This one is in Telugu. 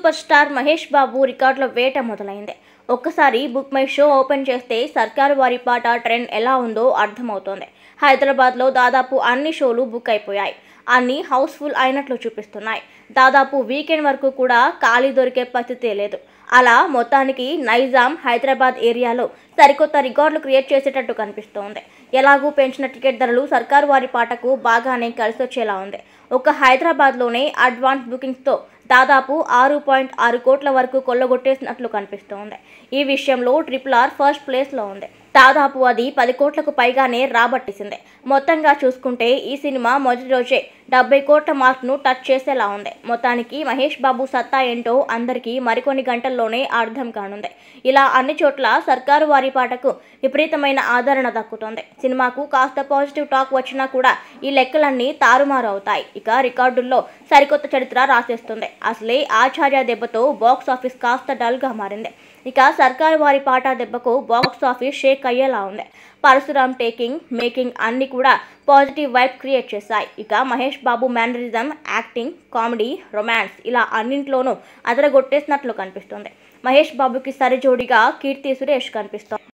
సూపర్ స్టార్ మహేష్ బాబు రికార్డుల వేట మొదలైంది ఒక్కసారి బుక్ మై షో ఓపెన్ చేస్తే సర్కారు వారి పాట ట్రెండ్ ఎలా ఉందో అర్థమవుతోంది హైదరాబాద్లో దాదాపు అన్ని షోలు బుక్ అయిపోయాయి అన్ని హౌస్ఫుల్ అయినట్లు చూపిస్తున్నాయి దాదాపు వీకెండ్ వరకు కూడా ఖాళీ దొరికే పరిస్థితి లేదు అలా మొత్తానికి నైజాం హైదరాబాద్ ఏరియాలో సరికొత్త రికార్డులు క్రియేట్ చేసేటట్టు కనిపిస్తోంది ఎలాగూ పెంచిన టికెట్ ధరలు సర్కారు వారి పాటకు బాగానే కలిసొచ్చేలా ఉంది ఒక హైదరాబాద్లోనే అడ్వాన్స్ బుకింగ్స్తో దాదాపు ఆరు పాయింట్ ఆరు కోట్ల వరకు కొల్లగొట్టేసినట్లు కనిపిస్తోంది ఈ విషయంలో ట్రిపుల్ ఆర్ ఫస్ట్ ప్లేస్లో ఉంది దాదాపు అది పది కోట్లకు పైగానే రాబట్టేసింది మొత్తంగా చూసుకుంటే ఈ సినిమా మొదటి రోజే డెబ్బై కోట్ల మార్క్ను టచ్ చేసేలా ఉంది మొత్తానికి మహేష్ బాబు సత్తా ఏంటో అందరికీ మరికొన్ని గంటల్లోనే అర్థం కానుంది ఇలా అన్ని చోట్ల సర్కారు వారి పాటకు విపరీతమైన ఆదరణ దక్కుతోంది సినిమాకు కాస్త పాజిటివ్ టాక్ వచ్చినా కూడా ఈ లెక్కలన్నీ తారుమారు అవుతాయి ఇక రికార్డుల్లో సరికొత్త చరిత్ర రాసేస్తుంది అసలే ఆచార్య దెబ్బతో బాక్స్ ఆఫీస్ కాస్త డల్గా మారింది ఇక సర్కారు వారి పాట దెబ్బకు బాక్స్ ఆఫీస్ షేక్ షేక్ అయ్యేలా ఉంది పరశురామ్ టేకింగ్ మేకింగ్ అన్ని కూడా పాజిటివ్ వైబ్ క్రియేట్ చేశాయి ఇక Mahesh Babu mannerism acting comedy romance ఇలా అన్నింట్లోనూ అదరగొట్టేసినట్లు కనిపిస్తుంది మహేష్ బాబుకి సరిజోడిగా కీర్తి సురేష్ కనిపిస్తోంది